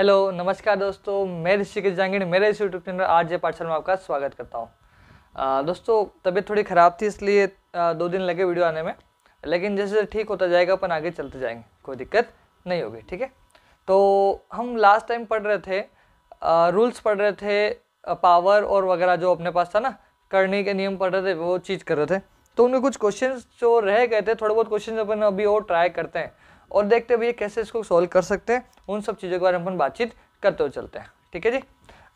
hello नमस्कार दोस्तों मैं ऋषिकेश जांगिड़ मेरे इस यूट्यूब चैनल आर जे पाठशाल में आपका स्वागत करता हूँ दोस्तों तबीयत थोड़ी ख़राब थी इसलिए दो दिन लगे वीडियो आने में लेकिन जैसे जैसे ठीक होता जाएगा अपन आगे चलते जाएंगे कोई दिक्कत नहीं होगी ठीक है तो हम लास्ट टाइम पढ़ रहे थे रूल्स पढ़ रहे थे पावर और वगैरह जो अपने पास था ना करने के नियम पढ़ रहे थे वो चीज़ कर रहे थे तो उनमें कुछ क्वेश्चन जो रह गए थे थोड़े बहुत क्वेश्चन अपन अभी और ट्राई करते हैं और देखते हैं भैया कैसे इसको सॉल्व कर सकते हैं उन सब चीज़ों के बारे में अपन बातचीत करते हुए चलते हैं ठीक है जी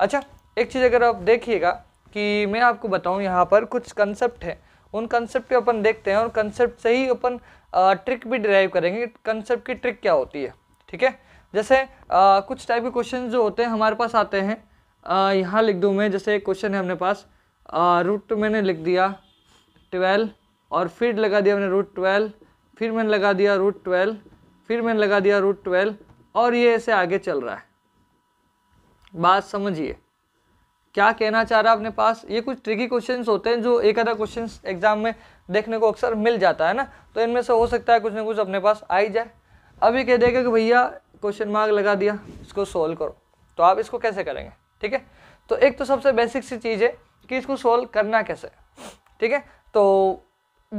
अच्छा एक चीज़ अगर आप देखिएगा कि मैं आपको बताऊँ यहाँ पर कुछ कंसेप्ट है उन कंसेप्ट को अपन देखते हैं और कंसेप्ट से ही अपन ट्रिक भी ड्राइव करेंगे कंसेप्ट की ट्रिक क्या होती है ठीक है जैसे आ, कुछ टाइप के क्वेश्चन जो होते हैं हमारे पास आते हैं यहाँ लिख दूँ मैं जैसे एक क्वेश्चन है हमने पास आ, रूट मैंने लिख दिया ट्वेल्व और फिर लगा दिया मैंने रूट ट्वेल्व फिर मैंने लगा दिया रूट ट्वेल्व फिर मैंने लगा दिया रूट ट्वेल्व और ये ऐसे आगे चल रहा है बात समझिए क्या कहना चाह रहा है अपने पास ये कुछ ट्रिकी क्वेश्चन होते हैं जो एक आधा क्वेश्चन एग्जाम में देखने को अक्सर मिल जाता है ना तो इनमें से हो सकता है कुछ ना कुछ अपने पास आ ही जाए अभी कह देगा कि भैया क्वेश्चन मार्क लगा दिया इसको सोल्व करो तो आप इसको कैसे करेंगे ठीक है तो एक तो सबसे बेसिक सी चीज़ है कि इसको सोल्व करना कैसे ठीक है तो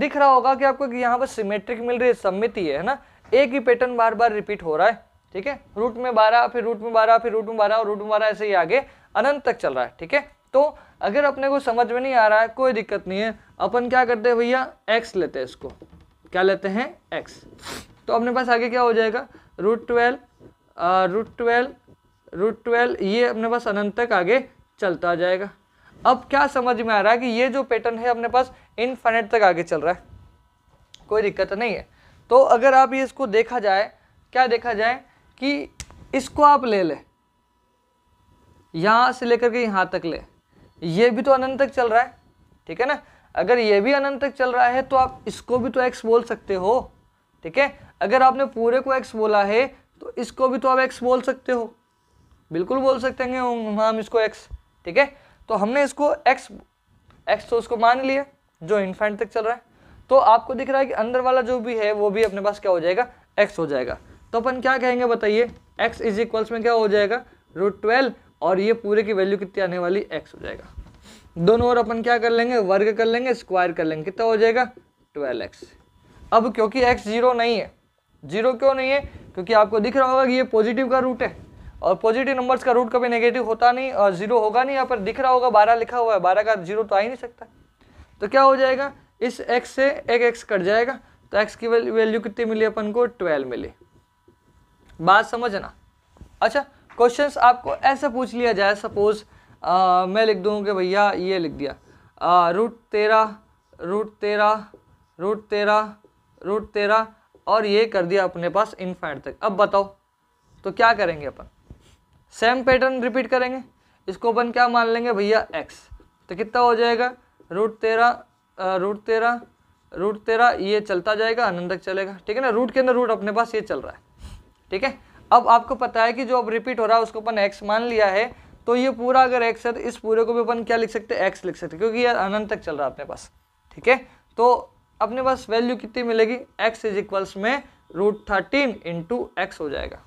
दिख रहा होगा कि आपको यहाँ पर सिमेट्रिक मिल रही है सम्मिति है ना एक ही पैटर्न बार बार रिपीट हो रहा है ठीक है रूट में बारह फिर रूट में बारह फिर रूट में बारह और रूट में बारह ऐसे ही आगे अनंत तक चल रहा है ठीक है तो अगर अपने को समझ में नहीं आ रहा है कोई दिक्कत नहीं है अपन क्या करते हैं भैया एक्स लेते हैं इसको क्या लेते हैं एक्स तो अपने पास आगे क्या हो जाएगा root twelve root twelve root twelve ये अपने पास अनंत तक आगे चलता जाएगा अब क्या समझ में आ रहा है कि ये जो पैटर्न है अपने पास इनफाइनेट तक आगे चल रहा है कोई दिक्कत नहीं है तो अगर आप ये इसको देखा जाए क्या देखा जाए कि इसको आप ले लें यहाँ से लेकर के यहाँ तक ले ये भी तो अनंत तक चल रहा है ठीक है ना अगर ये भी अनंत तक चल रहा है तो आप इसको भी तो एक्स बोल सकते हो ठीक है अगर आपने पूरे को एक्स बोला है तो इसको भी तो आप एक्स बोल सकते हो बिल्कुल बोल सकते हैं हम इसको एक्स ठीक है तो हमने इसको एक्स एक्स तो उसको मान लिया जो इन्फाइन तक चल रहा है तो आपको दिख रहा है कि अंदर वाला जो भी है वो भी अपने पास क्या हो जाएगा एक्स हो जाएगा तो अपन क्या कहेंगे बताइए एक्स इज इक्वल्स में क्या हो जाएगा रूट ट्वेल्व और ये पूरे की वैल्यू कितनी आने वाली एक्स हो जाएगा दोनों और अपन क्या कर लेंगे वर्ग कर लेंगे स्क्वायर कर लेंगे कितना हो जाएगा ट्वेल्व एक्स अब क्योंकि एक्स जीरो नहीं है जीरो क्यों नहीं है क्योंकि आपको दिख रहा होगा कि ये पॉजिटिव का रूट है और पॉजिटिव नंबर्स का रूट कभी नेगेटिव होता नहीं और जीरो होगा नहीं यहाँ पर दिख रहा होगा बारह लिखा हुआ है बारह का जीरो तो आ ही नहीं सकता तो क्या हो जाएगा इस एक्स से एक एक्स कट जाएगा तो एक्स की वैल्यू कितनी मिली अपन को ट्वेल्व मिली बात समझना अच्छा क्वेश्चंस आपको ऐसे पूछ लिया जाए सपोज मैं लिख दूँ कि भैया ये लिख दिया रूट तेरह रूट तेरह रूट तेरह रूट तेरह और ये कर दिया अपने पास इनफाइट तक अब बताओ तो क्या करेंगे अपन सेम पैटर्न रिपीट करेंगे इसको अपन क्या मान लेंगे भैया एक्स तो कितना हो जाएगा रूट तेरह रूट तेरह रूट तेरह ये चलता जाएगा अनंत तक चलेगा ठीक है ना रूट के अंदर रूट अपने पास ये चल रहा है ठीक है अब आपको पता है कि जो अब रिपीट हो रहा है उसको अपन एक्स मान लिया है तो ये पूरा अगर एक्स है तो इस पूरे को भी अपन क्या लिख सकते हैं एक्स लिख सकते क्योंकि ये अनंत तक चल रहा है अपने पास ठीक है तो अपने पास वैल्यू कितनी मिलेगी एक्स इज इक्वल्स में रूट थर्टीन इंटू एक्स हो जाएगा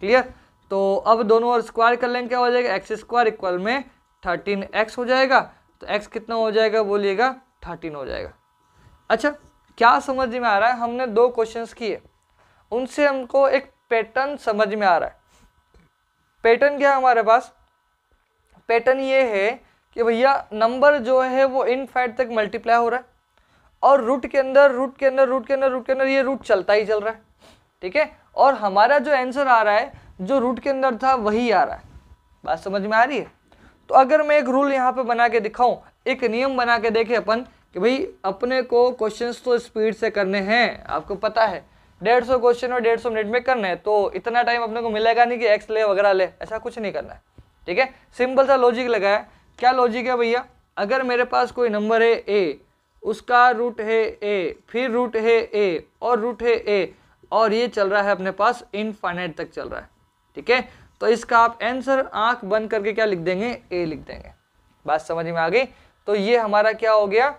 क्लियर तो अब दोनों और स्क्वायर कर लेंगे क्या हो जाएगा एक्स स्क्वायर इक्वल में थर्टीन एक्स हो जाएगा तो एक्स कितना हो जाएगा बोलिएगा थर्टीन हो जाएगा अच्छा क्या समझ में आ रहा है हमने दो क्वेश्चंस किए उनसे हमको एक पैटर्न समझ में आ रहा है पैटर्न क्या है हमारे पास पैटर्न ये है कि भैया नंबर जो है वो इन फैट तक मल्टीप्लाई हो रहा है और रूट के अंदर रूट के अंदर रूट के अंदर रूट के अंदर ये रूट चलता ही चल रहा है ठीक है और हमारा जो आंसर आ रहा है जो रूट के अंदर था वही आ रहा है बात समझ में आ रही है तो अगर मैं एक रूल यहाँ पे बना के दिखाऊं एक नियम बना के देखे अपन कि भाई अपने को क्वेश्चंस तो स्पीड से करने हैं आपको पता है डेढ़ सौ क्वेश्चन और डेढ़ सौ मिनट में करना है तो इतना टाइम अपने को मिलेगा नहीं कि एक्स ले वगैरह ले ऐसा कुछ नहीं करना है ठीक है सिंपल सा लॉजिक लगाया क्या लॉजिक है भैया अगर मेरे पास कोई नंबर है ए उसका रूट है ए फिर रूट है ए और रूट है ए और ये चल रहा है अपने पास इनफाइनाइट तक चल रहा है ठीक है तो इसका आप एंसर आंख बंद करके क्या लिख देंगे ए लिख देंगे बात समझ में आ गई तो ये हमारा क्या हो गया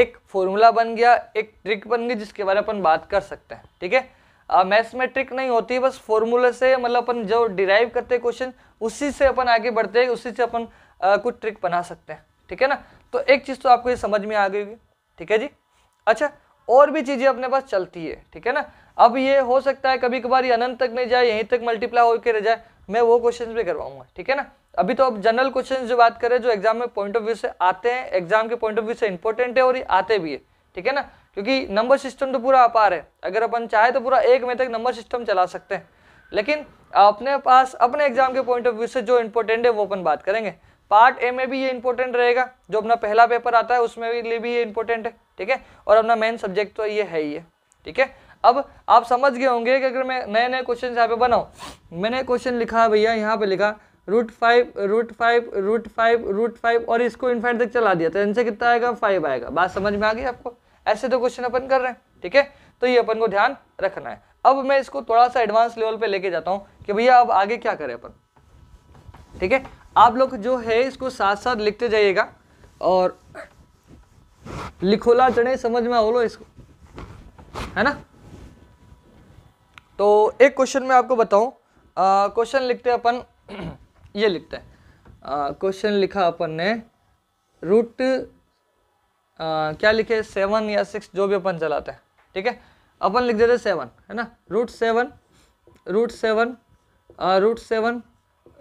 एक फॉर्मूला बन गया एक ट्रिक बन गई जिसके बारे में अपन बात कर सकते हैं ठीक है मैथ्स में ट्रिक नहीं होती बस फॉर्मूले से मतलब अपन जो डिराइव करते हैं क्वेश्चन उसी से अपन आगे बढ़ते हैं उसी से अपन आ, कुछ ट्रिक बना सकते हैं ठीक है ना तो एक चीज़ तो आपको ये समझ में आ गई होगी ठीक है जी अच्छा और भी चीज़ें अपने पास चलती है ठीक है ना अब ये हो सकता है कभी कभार ये अनंत तक नहीं जाए यहीं तक मल्टीप्लाई होकर रह जाए मैं वो क्वेश्चन भी करवाऊंगा ठीक है ना अभी तो अब जनरल क्वेश्चन जो बात करें जो एग्जाम में पॉइंट ऑफ व्यू से आते हैं एग्जाम के पॉइंट ऑफ व्यू से इंपॉर्टेंट है और ये आते भी है ठीक है ना क्योंकि नंबर सिस्टम तो पूरा अपार है अगर अपन चाहे तो पूरा एक महीने तक नंबर सिस्टम चला सकते हैं लेकिन अपने पास अपने एग्जाम के पॉइंट ऑफ व्यू से जो इंपॉर्टेंट है वो अपन बात करेंगे पार्ट ए में भी ये इंपॉर्टेंट रहेगा जो अपना पहला पेपर आता है उसमें भी लिए भी ये इंपॉर्टेंट है ठीक है और अपना मेन सब्जेक्ट तो ये है ही है ठीक है अब आप समझ गए होंगे कि अगर मैं नए नए क्वेश्चन यहाँ पे बनाऊँ मैंने क्वेश्चन लिखा भैया यहाँ पे लिखा root five root five root five root five और इसको इनफाइन तक चला दिया तो आंसर कितना आएगा फाइव आएगा बात समझ में आ गई आपको ऐसे तो क्वेश्चन अपन कर रहे हैं ठीक है तो ये अपन को ध्यान रखना है अब मैं इसको थोड़ा सा एडवांस लेवल पे लेके जाता हूँ कि भैया अब आगे क्या करें अपन ठीक है आप लोग जो है इसको साथ साथ लिखते जाइएगा और लिखोला चढ़े समझ में आओ इसको है ना तो एक क्वेश्चन में आपको बताऊं क्वेश्चन लिखते अपन ये लिखते हैं क्वेश्चन लिखा अपन ने रूट आ, क्या लिखे सेवन या सिक्स जो भी अपन चलाते हैं ठीक है अपन लिख देते सेवन है ना root seven root seven root seven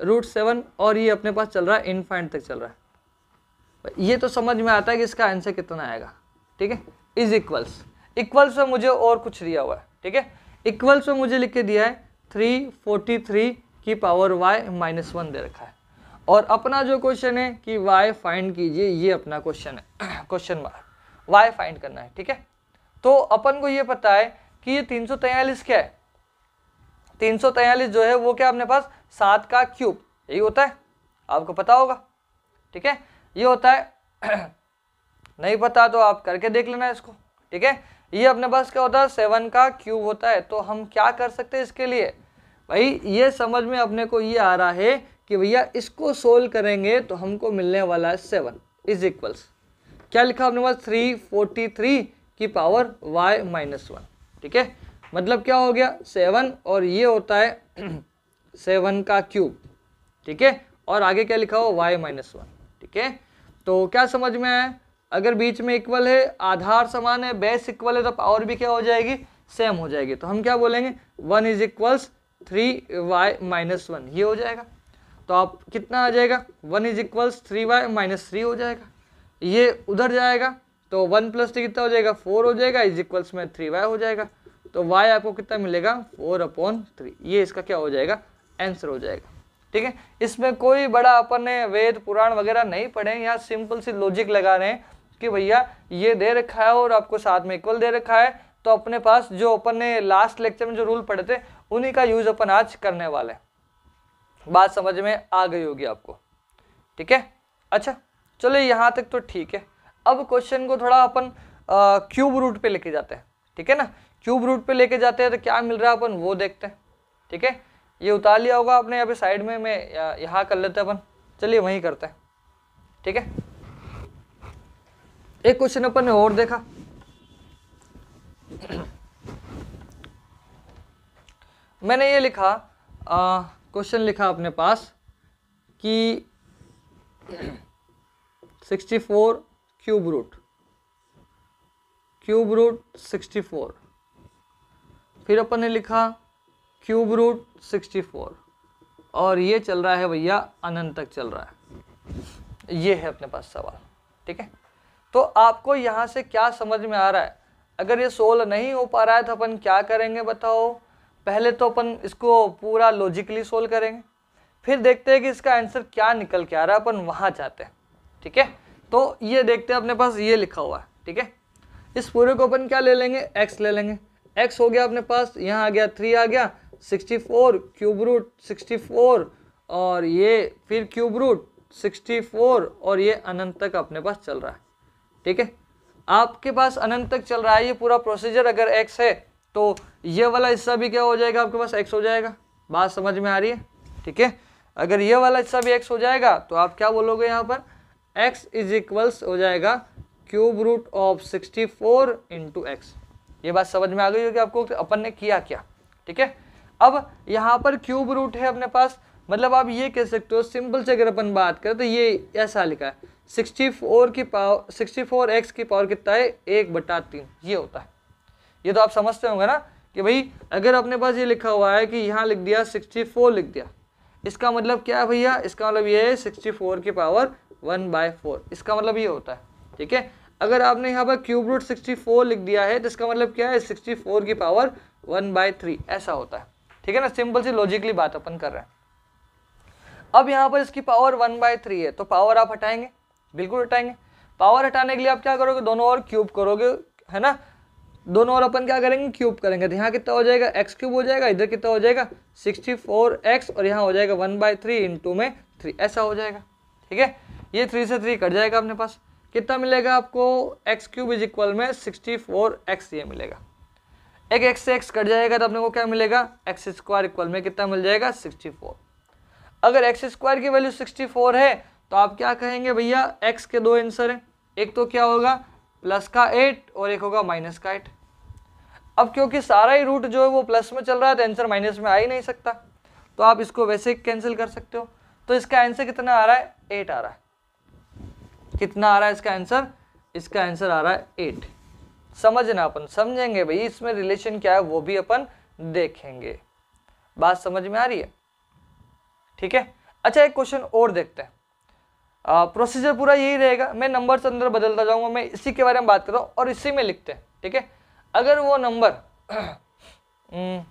root seven और ये अपने पास चल रहा है इनफाइंड तक चल रहा है ये तो समझ में आता है कि इसका आंसर कितना आएगा ठीक है इज इक्वल्स इक्वल्स में मुझे और कुछ दिया हुआ है ठीक है इक्वल्स में मुझे लिख के दिया है थ्री फोर्टी थ्री की पावर वाई माइनस वन दे रखा है और अपना जो क्वेश्चन है कि वाई फाइंड कीजिए ये अपना क्वेश्चन है क्वेश्चन मार्क वाई फाइंड करना है ठीक है तो अपन को ये पता है कि ये तीन क्या है तीन जो है वो क्या अपने पास सात का क्यूब यही होता है आपको पता होगा ठीक है ये होता है नहीं पता तो आप करके देख लेना इसको ठीक है ये अपने पास क्या होता है सेवन का क्यूब होता है तो हम क्या कर सकते हैं इसके लिए भाई ये समझ में अपने को ये आ रहा है कि भैया इसको सोल्व करेंगे तो हमको मिलने वाला है सेवन इज इक्वल्स क्या लिखा अपने पास थ्री फोर्टी थ्री की पावर वाई माइनस वन ठीक है मतलब क्या हो गया सेवन और ये होता है सेवन का क्यूब ठीक है और आगे क्या लिखा हो वाई माइनस वन ठीक है तो क्या समझ में आया अगर बीच में इक्वल है आधार समान है बेस इक्वल है तो पावर भी क्या हो जाएगी सेम हो जाएगी तो हम क्या बोलेंगे one is equals three y minus one ये हो जाएगा तो आप कितना आ जाएगा one is equals three y minus three हो जाएगा ये उधर जाएगा तो वन प्लस थ्री कितना हो जाएगा फोर हो जाएगा इज इक्वल्स में थ्री वाई हो जाएगा तो वाई आपको कितना मिलेगा फोर अपॉन थ्री ये इसका क्या हो जाएगा आंसर हो जाएगा ठीक है इसमें कोई बड़ा अपन ने वेद पुराण वगैरह नहीं पढ़े यहाँ सिंपल सी लॉजिक लगा रहे हैं कि भैया ये दे रखा है और आपको साथ में इक्वल दे रखा है तो अपने पास जो अपन ने लास्ट लेक्चर में जो रूल पढ़े थे उन्हीं का यूज़ अपन आज करने वाले बात समझ में आ गई होगी आपको ठीक है अच्छा चलो यहाँ तक तो ठीक है अब क्वेश्चन को थोड़ा अपन क्यूब रूट पे लेके जाते हैं ठीक है ना क्यूब रूट पे लेके जाते हैं तो क्या मिल रहा है अपन वो देखते हैं ठीक है ये उतार लिया होगा आपने यहाँ पे साइड में मैं यहाँ कर लेते हैं अपन चलिए वहीं करते हैं ठीक है एक क्वेश्चन अपन ने और देखा मैंने ये लिखा क्वेश्चन लिखा अपने पास कि 64 क्यूब रूट क्यूब रूट 64 फिर अपन ने लिखा क्यूब रूट 64 और ये चल रहा है भैया अनंत तक चल रहा है ये है अपने पास सवाल ठीक है तो आपको यहाँ से क्या समझ में आ रहा है अगर ये सोल्व नहीं हो पा रहा है तो अपन क्या करेंगे बताओ पहले तो अपन इसको पूरा लॉजिकली सोल्व करेंगे फिर देखते हैं कि इसका आंसर क्या निकल के आ रहा है अपन वहाँ जाते हैं ठीक है तो ये देखते हैं अपने पास ये लिखा हुआ है ठीक है इस पूरे को अपन क्या ले लेंगे एक्स ले लेंगे एक्स हो गया अपने पास यहाँ आ गया थ्री आ गया sixty four cube root sixty four और ये फिर क्यूब रूट सिक्सटी फोर और ये अनंत तक अपने पास चल रहा है ठीक है आपके पास अनंत तक चल रहा है ये पूरा प्रोसीजर अगर एक्स है तो ये वाला हिस्सा भी क्या हो जाएगा आपके पास एक्स हो जाएगा बात समझ में आ रही है ठीक है अगर ये वाला हिस्सा भी एक्स हो जाएगा तो आप क्या बोलोगे यहाँ पर एक्स इज इक्वल्स हो जाएगा cube root of sixty four into x ये बात समझ में आ गई होगी आपको अपन ने किया क्या ठीक है अब यहाँ पर क्यूब रूट है अपने पास मतलब आप ये कह सकते हो सिंपल से अगर अपन बात करें तो ये ऐसा लिखा है सिक्सटी फोर की पावर सिक्सटी फोर एक्स की पावर कितना है एक बटा तीन ये होता है ये तो आप समझते होंगे ना कि भाई अगर अपने पास ये लिखा हुआ है कि यहाँ लिख दिया 64 लिख दिया इसका मतलब क्या है भैया इसका मतलब ये है 64 की पावर वन बाय फोर इसका मतलब ये होता है ठीक है अगर आपने यहाँ पर क्यूब रूट सिक्सटी फोर लिख दिया है तो इसका मतलब क्या है सिक्सटी फोर की पावर वन बाय थ्री ऐसा होता है ठीक है ना सिंपल सी लॉजिकली बात अपन कर रहे हैं अब यहाँ पर इसकी पावर वन बाय थ्री है तो पावर आप हटाएंगे बिल्कुल हटाएंगे पावर हटाने के लिए आप क्या करोगे दोनों और क्यूब करोगे है ना दोनों और अपन क्या करेंगे क्यूब करेंगे तो यहाँ कितना हो जाएगा एक्स क्यूब हो जाएगा इधर कितना हो जाएगा सिक्सटी फोर एक्स और यहाँ हो जाएगा वन बाई थ्री इंटू में थ्री ऐसा हो जाएगा ठीक है ये थ्री से थ्री कट जाएगा अपने पास कितना मिलेगा आपको एक्स क्यूब इज इक्वल में सिक्सटी फोर एक्स ये मिलेगा एक एक्स से एक्स कट जाएगा तो अपने को क्या मिलेगा एक्स स्क्वायर इक्वल में कितना मिल जाएगा सिक्सटी फोर अगर एक्स स्क्वायर की वैल्यू सिक्सटी फोर है तो आप क्या कहेंगे भैया एक्स के दो आंसर हैं एक तो क्या होगा प्लस का एट और एक होगा माइनस का एट अब क्योंकि सारा ही रूट जो है वो प्लस में चल रहा है तो आंसर माइनस में आ ही नहीं सकता तो आप इसको वैसे कैंसिल कर सकते हो तो इसका आंसर कितना आ रहा है एट आ रहा है कितना आ रहा है इसका आंसर इसका आंसर आ रहा है एट समझना अपन समझेंगे भाई इसमें रिलेशन क्या है वो भी अपन देखेंगे बात समझ में आ रही है ठीक है अच्छा एक क्वेश्चन और देखते हैं प्रोसीजर पूरा यही रहेगा मैं नंबर से अंदर बदलता जाऊँगा मैं इसी के बारे में बात कर रहा हूँ और इसी में लिखते हैं ठीक है अगर वो नंबर हम्म,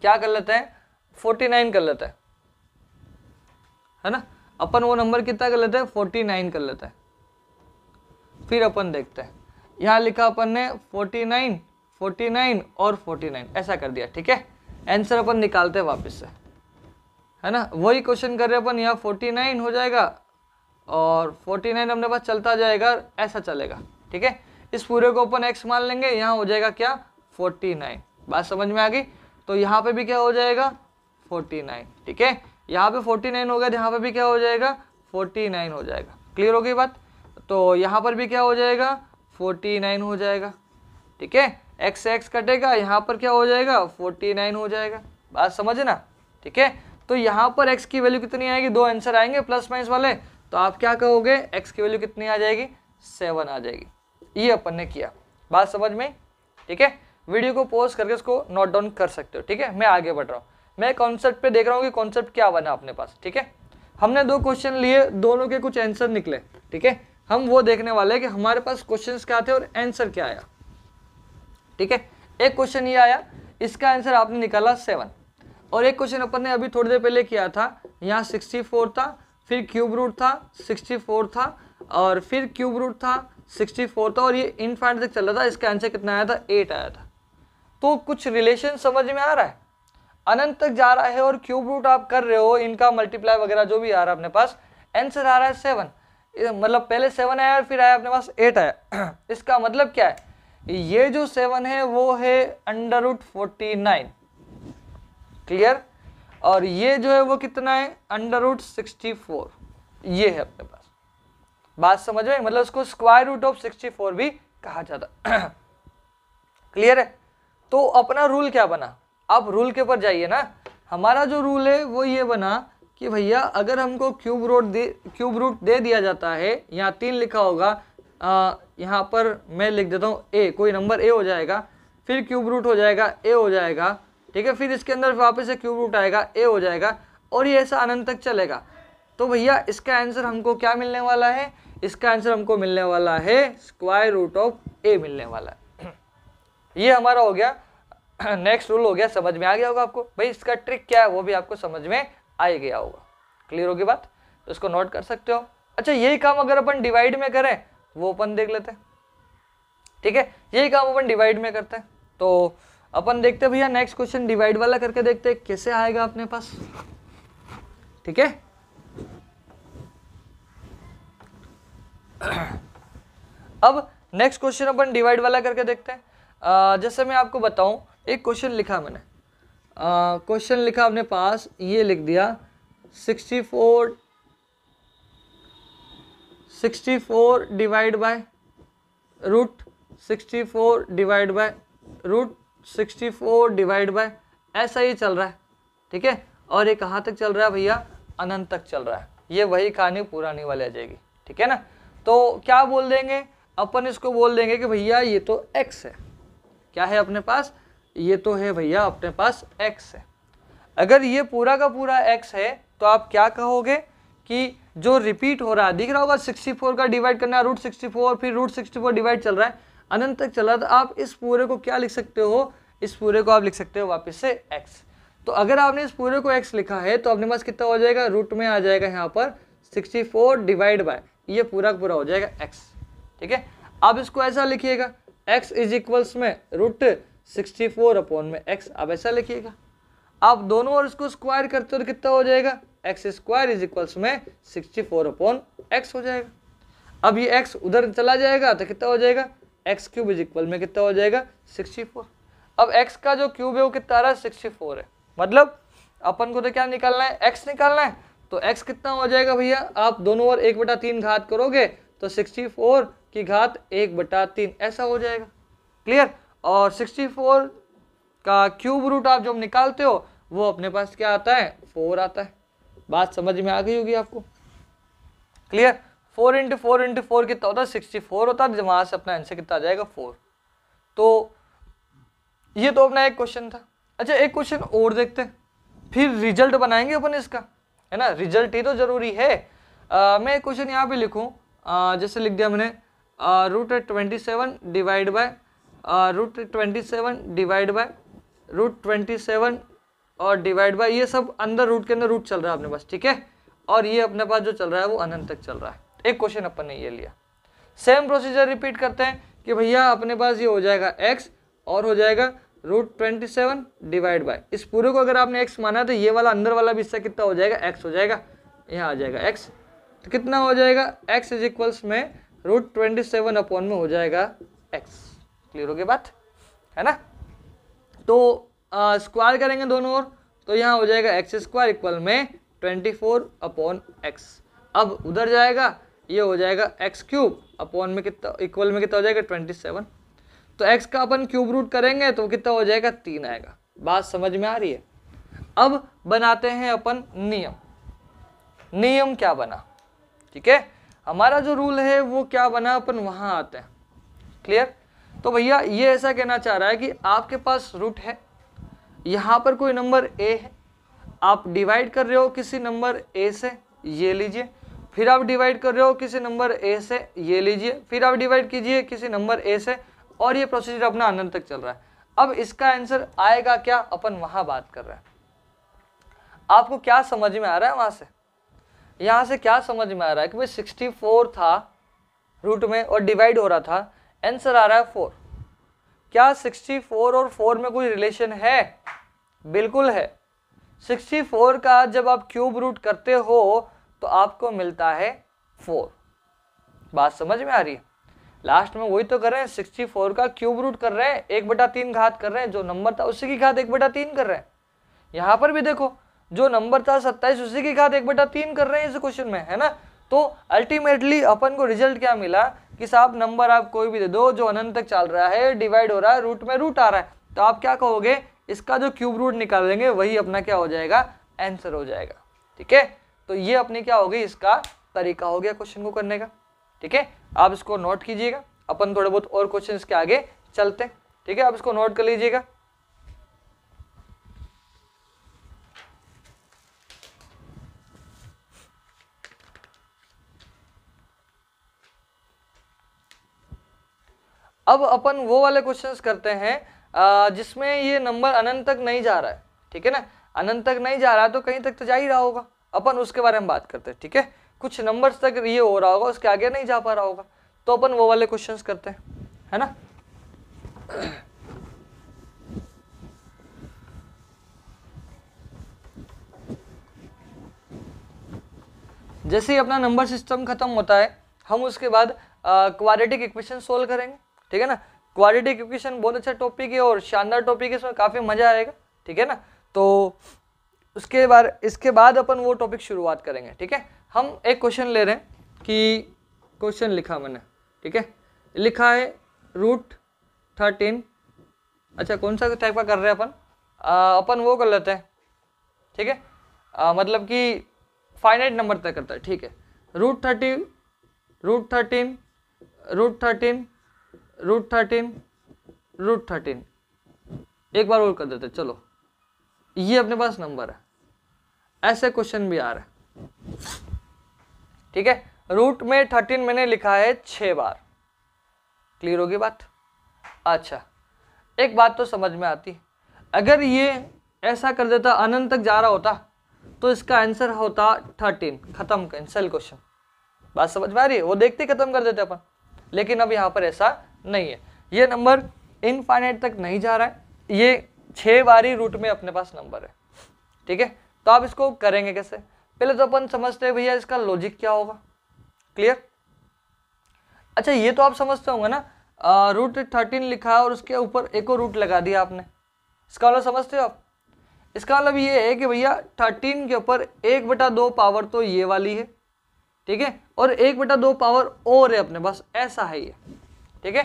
क्या कर लेते हैं फोर्टी नाइन कर लेते हैं है ना अपन वो नंबर कितना कर लेते हैं फोर्टी नाइन कर लेते हैं फिर अपन देखते हैं यहाँ लिखा अपन ने फोर्टी नाइन फोर्टी नाइन और फोर्टी नाइन ऐसा कर दिया ठीक है आंसर अपन निकालते हैं वापस से है ना वही क्वेश्चन कर रहे अपन यहाँ फोर्टी नाइन हो जाएगा और 49 अपने पास चलता जाएगा ऐसा चलेगा ठीक है इस पूरे को अपन एक्स मान लेंगे यहाँ हो जाएगा क्या 49 बात समझ में आ गई तो यहाँ पे भी क्या हो जाएगा 49 ठीक है यहाँ पे 49 हो गया तो यहाँ पे भी क्या हो जाएगा 49 हो जाएगा क्लियर हो गई बात तो यहाँ पर भी क्या हो जाएगा 49 हो जाएगा ठीक है एक्स एक्स कटेगा यहाँ पर क्या हो जाएगा नाइन हो जाएगा बात समझे ना ठीक है तो यहाँ पर एक्स की वैल्यू कितनी आएगी दो आंसर आएंगे प्लस माइनस वाले तो आप क्या कहोगे एक्स की वैल्यू कितनी आ जाएगी सेवन आ जाएगी ये अपन ने किया बात समझ में ठीक है वीडियो को पॉज करके इसको नोट डाउन कर सकते हो ठीक है मैं आगे बढ़ रहा हूँ मैं कॉन्सेप्ट पे देख रहा हूँ कि कॉन्सेप्ट क्या बना अपने पास ठीक है हमने दो क्वेश्चन लिए दोनों के कुछ आंसर निकले ठीक है हम वो देखने वाले हैं कि हमारे पास क्वेश्चन क्या थे और आंसर क्या आया ठीक है एक क्वेश्चन ये आया इसका आंसर आपने निकाला सेवन और एक क्वेश्चन अपन ने अभी थोड़ी देर पहले किया था यहाँ सिक्सटी फोर था फिर क्यूब रूट था 64 था और फिर क्यूब रूट था 64 था और ये इनफाइनाइट तक चल रहा था इसका आंसर कितना आया था एट आया था तो कुछ रिलेशन समझ में आ रहा है अनंत तक जा रहा है और क्यूब रूट आप कर रहे हो इनका मल्टीप्लाई वगैरह जो भी आ रहा है अपने पास आंसर आ रहा है सेवन मतलब पहले सेवन आया और फिर आया अपने पास एट आया इसका मतलब क्या है ये जो सेवन है वो है under root forty nine clear और ये जो है वो कितना है अंडर रूट सिक्सटी फोर ये है अपने पास बात समझ में मतलब उसको square root of sixty four भी कहा जाता क्लियर है तो अपना रूल क्या बना आप रूल के ऊपर जाइए ना हमारा जो रूल है वो ये बना कि भैया अगर हमको क्यूब रूट दे क्यूब रूट दे दिया जाता है यहाँ तीन लिखा होगा यहाँ पर मैं लिख देता हूँ ए कोई नंबर ए हो जाएगा फिर क्यूब रूट हो जाएगा ए हो जाएगा ठीक है फिर इसके अंदर वापस से क्यूब रूट आएगा ए हो जाएगा और ये ऐसा अनंत तक चलेगा तो भैया इसका आंसर हमको क्या मिलने वाला है इसका आंसर हमको मिलने वाला है स्क्वायर रूट ऑफ ए मिलने वाला है ये हमारा हो गया नेक्स्ट रूल हो गया समझ में आ गया होगा आपको भाई इसका ट्रिक क्या है वो भी आपको समझ में आ गया होगा क्लियर होगी बात तो इसको नोट कर सकते हो अच्छा यही काम अगर अपन डिवाइड में करें वो अपन देख लेते हैं ठीक है यही काम अपन डिवाइड में करते हैं तो अपन देखते भैया नेक्स्ट क्वेश्चन डिवाइड वाला करके देखते कैसे आएगा अपने पास ठीक है अब नेक्स्ट क्वेश्चन अपन डिवाइड वाला करके देखते हैं जैसे मैं आपको बताऊं एक क्वेश्चन लिखा मैंने क्वेश्चन लिखा अपने पास ये लिख दिया sixty four sixty four divide by root sixty four divide by root sixty four divide by ऐसा ही चल रहा है ठीक है और ये कहाँ तक चल रहा है भैया अनंत तक चल रहा है ये वही कहानी पुरानी वाली आ जाएगी ठीक है ना तो क्या बोल देंगे अपन इसको बोल देंगे कि भैया ये तो x है क्या है अपने पास ये तो है भैया अपने पास x है अगर ये पूरा का पूरा x है तो आप क्या कहोगे कि जो रिपीट हो रहा है दिख रहा होगा 64 का डिवाइड करना है रूट सिक्सटी फिर रूट सिक्सटी डिवाइड चल रहा है अनंत तक चला तो आप इस पूरे को क्या लिख सकते हो इस पूरे को आप लिख सकते हो वापस से एक्स तो अगर आपने इस पूरे को एक्स लिखा है तो अपने पास कितना हो जाएगा रूट में आ जाएगा यहाँ पर सिक्सटी फोर डिवाइड बाय ये पूरा पूरा हो जाएगा एक्स ठीक है आप इसको ऐसा लिखिएगा एक्स इज इक्वल्स में रूट सिक्सटी फोर अपॉन में एक्स आप ऐसा लिखिएगा आप दोनों और इसको स्क्वायर करते हो तो कितना हो जाएगा एक्स स्क्वायर इज इक्वल्स में सिक्सटी फोर अपॉन एक्स हो जाएगा अब ये एक्स उधर चला जाएगा तो कितना हो जाएगा एक्स क्यूब इज इक्वल में कितना हो जाएगा सिक्सटी फोर अब एक्स का जो क्यूब है वो कितना आ रहा है सिक्सटी फोर है मतलब अपन को तो क्या निकालना है एक्स निकालना है तो एक्स कितना हो जाएगा भैया आप दोनों और एक बटा तीन घात करोगे तो सिक्सटी फोर की घात एक बटा तीन ऐसा हो जाएगा क्लियर और सिक्सटी फोर का क्यूब रूट आप जो निकालते हो वो अपने पास क्या आता है फोर आता है बात समझ में आ गई होगी आपको clear four into four into four कितना होता है सिक्सटी फोर होता है वहाँ से अपना आंसर कितना आ जाएगा फोर तो ये तो अपना एक क्वेश्चन था अच्छा एक क्वेश्चन और देखते हैं फिर रिजल्ट बनाएंगे अपन इसका है ना रिजल्ट ही तो ज़रूरी है आ, मैं एक क्वेश्चन यहाँ पे लिखूँ जैसे लिख दिया हमने root twenty seven divide by root twenty seven divide by root twenty seven और डिवाइड बाय ये सब अंदर रूट के अंदर रूट चल रहा है अपने पास ठीक है और ये अपने पास जो चल रहा है वो अनंत तक चल रहा है एक क्वेश्चन अपन ने ये लिया सेम प्रोसीजर रिपीट करते हैं कि भैया अपने पास ये हो जाएगा एक्स और हो जाएगा root twenty seven divide by इस पूरे को अगर आपने x माना तो ये वाला अंदर वाला भी हिस्सा कितना हो जाएगा x हो जाएगा यहाँ आ जाएगा x तो कितना हो जाएगा x इज इक्वल्स में रूट ट्वेंटी सेवन अपॉन में हो जाएगा एक्स क्लियर हो गई बात है ना तो स्क्वायर करेंगे दोनों ओर तो यहाँ हो जाएगा एक्स स्क्वायर इक्वल में ट्वेंटी फोर अपॉन एक्स अब उधर जाएगा ये हो जाएगा एक्स क्यूब अपॉन में कितना इक्वल में कितना हो जाएगा ट्वेंटी सेवन तो एक्स का अपन क्यूब रूट करेंगे तो कितना हो जाएगा तीन आएगा बात समझ में आ रही है अब बनाते हैं अपन नियम नियम क्या बना ठीक है हमारा जो रूल है वो क्या बना अपन वहाँ आते हैं क्लियर तो भैया ये ऐसा कहना चाह रहा है कि आपके पास रूट है यहाँ पर कोई नंबर ए है आप डिवाइड कर रहे हो किसी नंबर ए से ये लीजिए फिर आप डिवाइड कर रहे हो किसी नंबर ए से ये लीजिए फिर आप डिवाइड कीजिए किसी नंबर ए से और ये प्रोसीजर अपना अनंत तक चल रहा है अब इसका आंसर आएगा क्या अपन वहां बात कर रहे हैं आपको क्या समझ में आ रहा है वहां से यहाँ से क्या समझ में आ रहा है कि भाई सिक्सटी फोर था रूट में और डिवाइड हो रहा था आंसर आ रहा है फोर क्या सिक्सटी फोर और फोर में कोई रिलेशन है बिल्कुल है सिक्सटी फोर का जब आप क्यूब रूट करते हो तो आपको मिलता है फोर बात समझ में आ रही है लास्ट में वही तो कर रहे हैं सिक्सटी फोर का क्यूब रूट कर रहे हैं एक बटा तीन घात कर रहे हैं जो नंबर था उसी की घात एक बटा तीन कर रहे हैं यहाँ पर भी देखो जो नंबर था सत्ताईस उसी की घात एक बटा तीन कर रहे हैं इस क्वेश्चन में है ना तो अल्टीमेटली अपन को रिजल्ट क्या मिला कि साहब नंबर आप कोई भी दे दो जो अनंत तक चल रहा है डिवाइड हो रहा है रूट में रूट आ रहा है तो आप क्या कहोगे इसका जो क्यूब रूट निकाल लेंगे वही अपना क्या हो जाएगा आंसर हो जाएगा ठीक है तो ये अपने क्या हो गई इसका तरीका हो गया क्वेश्चन को करने का ठीक है आप इसको नोट कीजिएगा अपन थोड़े बहुत और क्वेश्चन के आगे चलते हैं ठीक है आप इसको नोट कर लीजिएगा अब अपन वो वाले क्वेश्चंस करते हैं जिसमें ये नंबर अनंत तक नहीं जा रहा है ठीक है ना अनंत तक नहीं जा रहा तो कहीं तक तो जा ही रहा होगा अपन उसके बारे में बात करते हैं ठीक है कुछ नंबर्स तक ये हो रहा होगा उसके आगे नहीं जा पा रहा होगा तो अपन वो वाले क्वेश्चन करते हैं है ना जैसे ही अपना नंबर सिस्टम खत्म होता है हम उसके बाद क्वाड्रेटिक इक्वेशन सोल्व करेंगे ठीक है ना क्वाड्रेटिक इक्वेशन बहुत अच्छा टॉपिक है और शानदार टॉपिक है इसमें काफ़ी मज़ा आएगा ठीक है ना तो उसके बाद इसके बाद अपन वो टॉपिक शुरुआत करेंगे ठीक है हम एक क्वेश्चन ले रहे हैं कि क्वेश्चन लिखा मैंने ठीक है लिखा है रूट थर्टीन अच्छा कौन सा टाइप का कर रहे हैं अपन आ, अपन वो कर लेते हैं ठीक है आ, मतलब कि फाइनाइट नंबर तय करता है ठीक है root thirty root thirteen root thirteen root thirteen root thirteen एक बार और कर देते चलो ये अपने पास नंबर है ऐसे क्वेश्चन भी आ रहा है ठीक है रूट में थर्टीन मैंने लिखा है छह बार क्लियर होगी बात अच्छा एक बात तो समझ में आती अगर ये ऐसा कर देता अनंत तक जा रहा होता तो इसका आंसर होता थर्टीन खत्म कैंसल क्वेश्चन बात समझ में आ रही है वो देखते खत्म कर देते अपन लेकिन अब यहाँ पर ऐसा नहीं है ये नंबर इनफाइनाइट तक नहीं जा रहा है ये छः बारी रूट में अपने पास नंबर है ठीक है तो आप इसको करेंगे कैसे पहले तो अपन समझते हैं भैया इसका लॉजिक क्या होगा क्लियर अच्छा ये तो आप समझते होंगे ना आ, रूट थर्टीन लिखा है और उसके ऊपर एक और रूट लगा दिया आपने इसका मतलब समझते हो आप इसका मतलब ये है कि भैया थर्टीन के ऊपर एक बटा दो पावर तो ये वाली है ठीक है और एक बटा दो पावर और है अपने पास ऐसा है ये ठीक है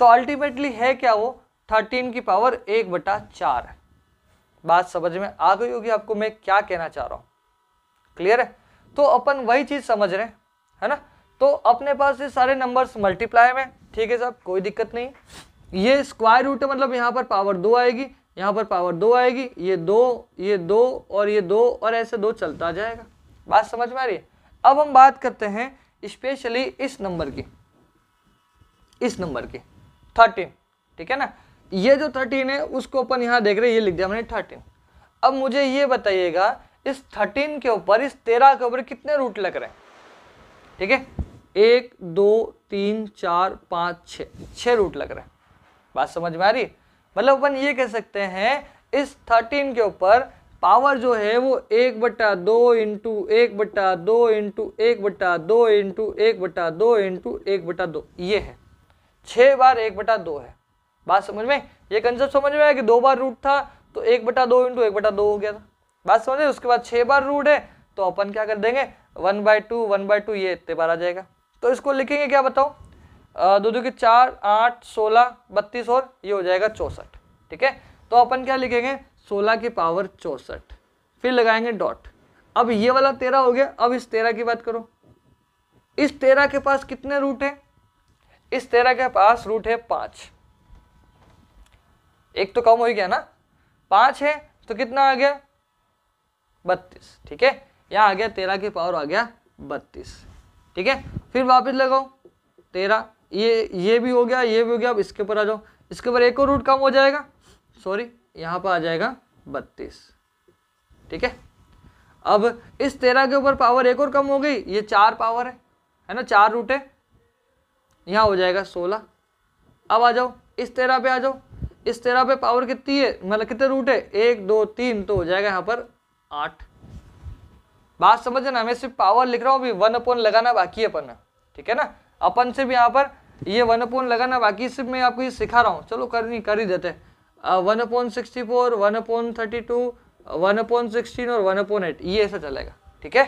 तो अल्टीमेटली है क्या वो थर्टीन की पावर एक बटा चार बात समझ में आ गई होगी आपको मैं क्या कहना चाह रहा हूँ क्लियर है तो अपन वही चीज़ समझ रहे हैं है ना तो अपने पास ये सारे नंबर्स मल्टीप्लाई में ठीक है साहब कोई दिक्कत नहीं ये स्क्वायर रूट मतलब यहाँ पर पावर दो आएगी यहाँ पर पावर दो आएगी ये दो ये दो और ये दो और ऐसे दो चलता जाएगा बात समझ में आ रही है अब हम बात करते हैं स्पेशली इस नंबर की इस नंबर की थर्टीन ठीक है ना ये जो थर्टीन है उसको अपन यहाँ देख रहे हैं ये लिख दिया हमने थर्टीन अब मुझे ये बताइएगा इस थर्टीन के ऊपर इस तेरह के ऊपर कितने रूट लग रहे हैं ठीक है एक दो तीन चार पाँच छ छः रूट लग रहे हैं बात समझ में आ रही मतलब अपन ये कह सकते हैं इस थर्टीन के ऊपर पावर जो है वो एक बट्टा दो इंटू एक बट्टा दो इंटू एक बट्टा दो इंटू एक बट्टा दो इंटू एक बट्टा दो ये है छः बार एक बटा दो है बात समझ में ये कंसेप्ट समझ में आया कि दो बार रूट था तो एक बटा दो इंटू एक बटा दो हो गया था बात समझ में उसके बाद छः बार रूट है तो अपन क्या कर देंगे one by two one by two ये इतने बार आ जाएगा तो इसको लिखेंगे क्या बताओ दो दो के चार आठ सोलह बत्तीस और ये हो जाएगा चौंसठ ठीक है तो अपन क्या लिखेंगे सोलह की पावर चौंसठ फिर लगाएंगे डॉट अब ये वाला तेरह हो गया अब इस तेरह की बात करो इस तेरह के पास कितने रूट हैं इस तेरह के पास रूट है पाँच एक तो कम हो ही गया ना पाँच है तो कितना आ गया बत्तीस ठीक है यहाँ आ गया तेरह की पावर आ गया बत्तीस ठीक है फिर वापस लगाओ तेरह ये ये भी हो गया ये भी हो गया अब इसके ऊपर आ जाओ इसके ऊपर एक और रूट कम हो जाएगा सॉरी यहाँ पर आ जाएगा बत्तीस ठीक है अब इस तेरह के ऊपर पावर एक और कम हो गई ये चार पावर है है ना चार रूट है यहाँ हो जाएगा सोलह अब आ जाओ इस तेरह पे आ जाओ इस तेरह पे पावर कितनी है मतलब कितने रूट है एक दो तीन तो हो जाएगा यहाँ पर आठ बात समझे ना मैं सिर्फ पावर लिख रहा हूँ अभी वन अपोन लगाना बाकी है अपन ठीक है ना अपन सिर्फ यहाँ पर ये वन अपोन लगाना बाकी सिर्फ मैं आपको ये सिखा रहा हूँ चलो कर नहीं कर ही देते one upon sixty four one upon thirty two one upon sixteen और वन अपोन एट ये ऐसा चलेगा ठीक है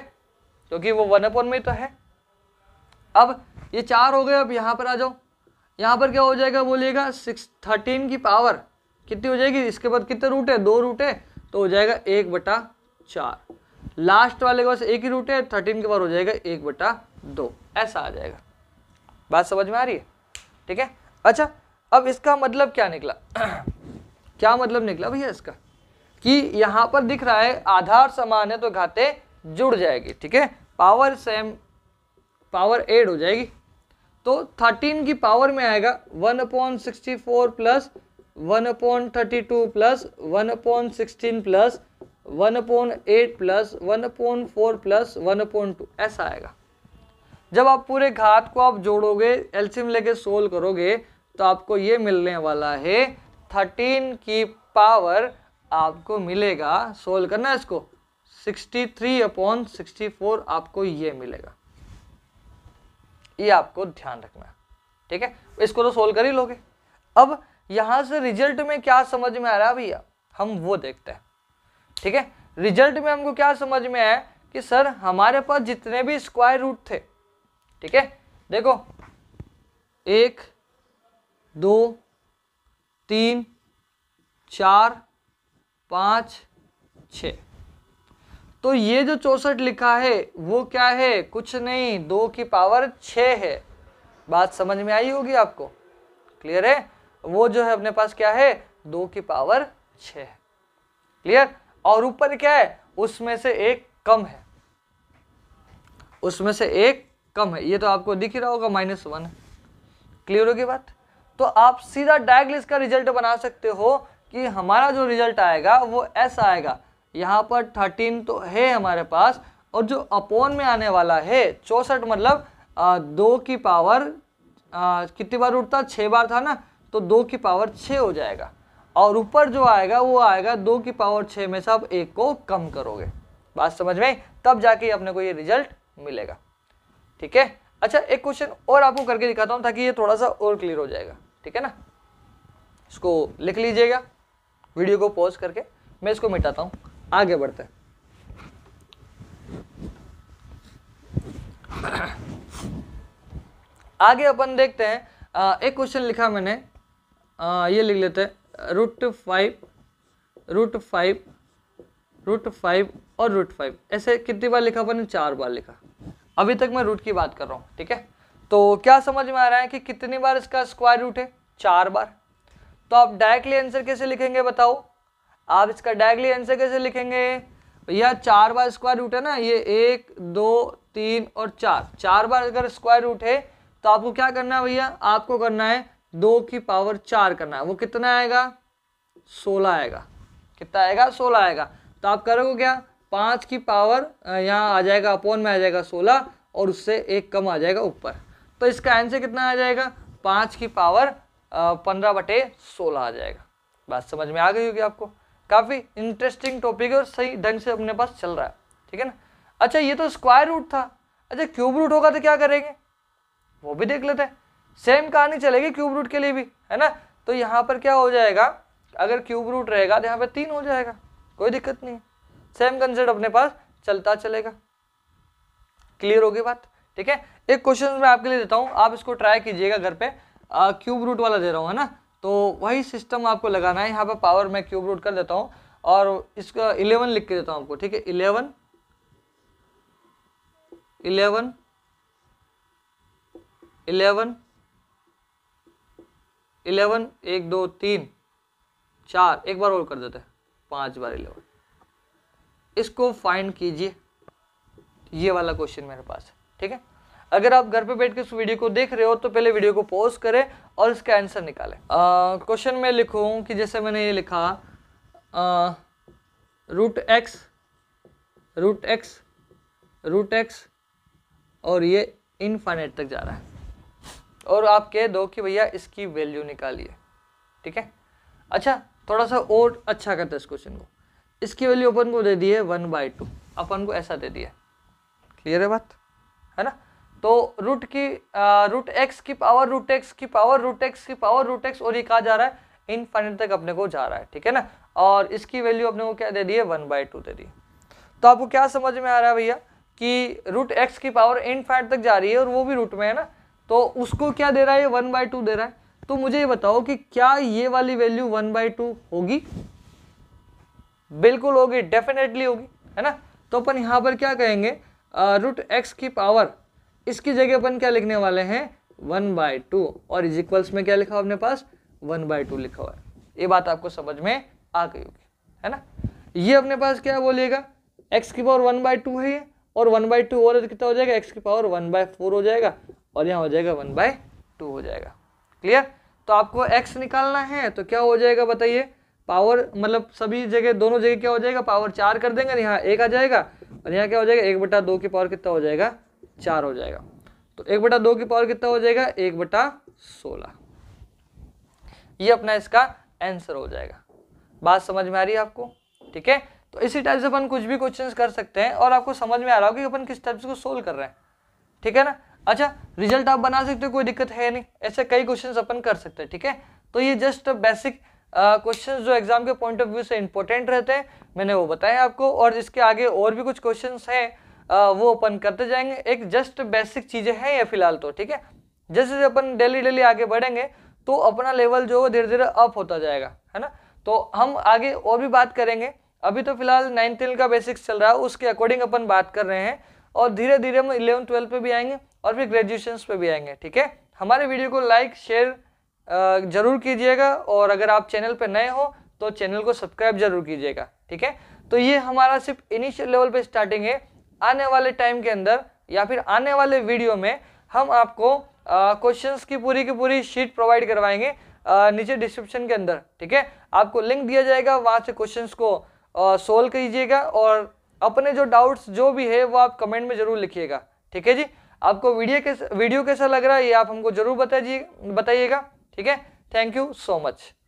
क्योंकि वो वन अपोन में तो है अब ये चार हो गए अब यहाँ पर आ जाओ यहाँ पर क्या हो जाएगा बोलिएगा सिक्स थर्टीन की पावर कितनी हो जाएगी इसके बाद कितने रूट है दो रूट है तो हो जाएगा एक बटा चार लास्ट वाले के पास एक ही रूट है थर्टीन के बाद हो जाएगा एक बटा दो ऐसा आ जाएगा बात समझ में आ रही है ठीक है अच्छा अब इसका मतलब क्या निकला क्या मतलब निकला भैया इसका कि यहाँ पर दिख रहा है आधार समान है तो घाते जुड़ जाएगी ठीक है पावर सेम पावर एड हो जाएगी तो 13 की पावर में आएगा 1 upon sixty four plus one upon thirty two plus one upon sixteen plus one upon eight plus one upon four plus one upon two ऐसा आएगा जब आप पूरे घात को आप जोड़ोगे एल्सियम लेके सोल्व करोगे तो आपको ये मिलने वाला है थर्टीन की पावर आपको मिलेगा सोल्व करना इसको sixty three upon sixty four आपको ये मिलेगा ये आपको ध्यान रखना ठीक है इसको तो सोल्व कर ही लोगे अब यहाँ से रिजल्ट में क्या समझ में आ रहा है भैया हम वो देखते हैं ठीक है रिजल्ट में हमको क्या समझ में आया कि सर हमारे पास जितने भी स्क्वायर रूट थे ठीक है देखो एक दो तीन चार पाँच छ तो ये जो चौसठ लिखा है वो क्या है कुछ नहीं दो की पावर छ है बात समझ में आई होगी आपको क्लियर है वो जो है अपने पास क्या है दो की पावर छ है क्लियर और ऊपर क्या है उसमें से एक कम है उसमें से एक कम है ये तो आपको दिख ही रहा होगा माइनस वन है क्लियर होगी बात तो आप सीधा डायग्लिस का रिजल्ट बना सकते हो कि हमारा जो रिजल्ट आएगा वो ऐसा आएगा यहाँ पर थर्टीन तो है हमारे पास और जो अपॉन में आने वाला है चौसठ मतलब आ, दो की पावर कितनी बार उठता छः बार था ना तो दो की पावर छः हो जाएगा और ऊपर जो आएगा वो आएगा दो की पावर छः में से आप एक को कम करोगे बात समझ में तब जाके अपने को ये रिजल्ट मिलेगा ठीक है अच्छा एक क्वेश्चन और आपको करके दिखाता हूँ ताकि ये थोड़ा सा और क्लियर हो जाएगा ठीक है ना इसको लिख लीजिएगा वीडियो को पॉज करके मैं इसको मिटाता हूँ आगे बढ़ते हैं आगे अपन देखते हैं आ, एक क्वेश्चन लिखा मैंने आ, ये लिख लेते हैं root five root five root five और रूट फाइव ऐसे कितनी बार लिखा अपने चार बार लिखा अभी तक मैं रूट की बात कर रहा हूँ ठीक है तो क्या समझ में आ रहा है कि कितनी बार इसका स्क्वायर रूट है चार बार तो आप डायरेक्टली आंसर कैसे लिखेंगे बताओ आप इसका डायरेक्टली आंसर कैसे लिखेंगे भैया चार बार स्क्वायर रूट है ना ये एक दो तीन और चार चार बार अगर स्क्वायर रूट है तो आपको क्या करना है भैया आपको करना है दो की पावर चार करना है वो कितना आएगा सोलह आएगा कितना आएगा सोलह आएगा तो आप करोगे क्या पाँच की पावर यहाँ आ जाएगा अपोन में आ जाएगा सोलह और उससे एक कम आ जाएगा ऊपर तो इसका आंसर कितना आ जाएगा पाँच की पावर पंद्रह बटे सोलह आ जाएगा बात समझ में आ गई होगी आपको काफ़ी इंटरेस्टिंग टॉपिक है और सही ढंग से अपने पास चल रहा है ठीक है ना अच्छा ये तो स्क्वायर रूट था अच्छा क्यूब रूट होगा तो क्या करेंगे वो भी देख लेते हैं सेम कहानी चलेगी क्यूब रूट के लिए भी है ना तो यहाँ पर क्या हो जाएगा अगर क्यूब रूट रहेगा तो यहाँ पर तीन हो जाएगा कोई दिक्कत नहीं सेम कंसेप्ट अपने पास चलता चलेगा क्लियर होगी बात ठीक है एक क्वेश्चन मैं आपके लिए देता हूँ आप इसको ट्राई कीजिएगा घर पे क्यूब रूट वाला दे रहा हूँ है ना तो वही सिस्टम आपको लगाना है यहाँ पर पावर मैं क्यूब रूट कर देता हूँ और इसका इलेवन लिख के देता हूँ आपको ठीक है इलेवन इलेवन इलेवन इलेवन एक दो तीन चार एक बार और कर देते हैं पांच बार इलेवन इसको फाइंड कीजिए ये वाला क्वेश्चन मेरे पास है ठीक है अगर आप घर पे बैठ के उस वीडियो को देख रहे हो तो पहले वीडियो को पॉज करें और इसका आंसर निकालें क्वेश्चन में लिखूँ कि जैसे मैंने ये लिखा root x root x root x और ये इनफाइनेट तक जा रहा है और आप कह दो कि भैया इसकी वैल्यू निकालिए ठीक है अच्छा थोड़ा सा और अच्छा करते इस क्वेश्चन को इसकी वैल्यू अपन को दे दी है वन बाई टू अपन को ऐसा दे दिया क्लियर है बात है ना तो रूट की रूट एक्स की पावर रूट एक्स की पावर रूट एक्स की पावर रूट एक्स और ये कहा जा रहा है इनफाइनेट तक अपने को जा रहा है ठीक है ना और इसकी वैल्यू अपने को क्या दे दी है वन बाई टू दे दी तो आपको क्या समझ में आ रहा है भैया कि रूट एक्स की पावर इनफाइनेट तक जा रही है और वो भी रूट में है ना तो उसको क्या दे रहा है वन बाई टू दे रहा है तो मुझे ये बताओ कि क्या ये वाली वैल्यू वन बाई टू होगी बिल्कुल होगी डेफिनेटली होगी है ना तो अपन यहाँ पर क्या कहेंगे रूट एक्स की पावर इसकी जगह अपन क्या लिखने वाले हैं वन बाय टू और इज इक्वल्स में क्या लिखा हुआ अपने पास वन बाय टू लिखा हुआ है ये बात आपको समझ में आ गई होगी है ना ये अपने पास क्या बोलिएगा एक्स की पावर वन बाय टू है ये और वन बाई टू और कितना हो जाएगा एक्स की पावर वन बाय फोर हो जाएगा और यहाँ हो जाएगा वन बाय टू हो जाएगा क्लियर तो आपको एक्स निकालना है तो क्या हो जाएगा बताइए पावर मतलब सभी जगह दोनों जगह क्या हो जाएगा पावर चार कर देंगे यहाँ एक आ जाएगा और यहाँ क्या हो जाएगा एक बटा दो की पावर कितना हो जाएगा चार हो जाएगा तो एक बटा दो की पावर कितना हो जाएगा एक बटा सोलह ये अपना इसका आंसर हो जाएगा बात समझ में आ रही है आपको ठीक है तो इसी टाइप से अपन कुछ भी क्वेश्चन कर सकते हैं और आपको समझ में आ रहा हो कि अपन किस टाइप से को सोल्व कर रहे हैं ठीक है ना अच्छा रिजल्ट आप बना सकते हो कोई दिक्कत है नहीं ऐसे कई क्वेश्चन अपन कर सकते हैं ठीक है तो ये जस्ट बेसिक क्वेश्चन uh, जो एग्जाम के पॉइंट ऑफ व्यू से इंपॉर्टेंट रहते हैं मैंने वो बताया आपको और इसके आगे और भी कुछ क्वेश्चन हैं वो ओपन करते जाएंगे एक जस्ट बेसिक चीज़ें हैं ये फिलहाल तो ठीक है जैसे जैसे अपन डेली डेली आगे बढ़ेंगे तो अपना लेवल जो धीरे धीरे अप होता जाएगा है ना तो हम आगे और भी बात करेंगे अभी तो फिलहाल नाइन टेन का बेसिक्स चल रहा है उसके अकॉर्डिंग अपन बात कर रहे हैं और धीरे धीरे हम इलेवन ट्वेल्व पे भी आएंगे और फिर ग्रेजुएशन पे भी आएंगे ठीक है हमारे वीडियो को लाइक शेयर जरूर कीजिएगा और अगर आप चैनल पर नए हो तो चैनल को सब्सक्राइब जरूर कीजिएगा ठीक है तो ये हमारा सिर्फ इनिशियल लेवल पे स्टार्टिंग है आने वाले टाइम के अंदर या फिर आने वाले वीडियो में हम आपको क्वेश्चन की पूरी की पूरी शीट प्रोवाइड करवाएंगे आ, नीचे डिस्क्रिप्शन के अंदर ठीक है आपको लिंक दिया जाएगा वहाँ से क्वेश्चन को सोल्व कीजिएगा और अपने जो डाउट्स जो भी है वो आप कमेंट में जरूर लिखिएगा ठीक है जी आपको वीडियो कैसा वीडियो कैसा लग रहा है ये आप हमको जरूर बताइए बताइएगा ठीक है थैंक यू सो मच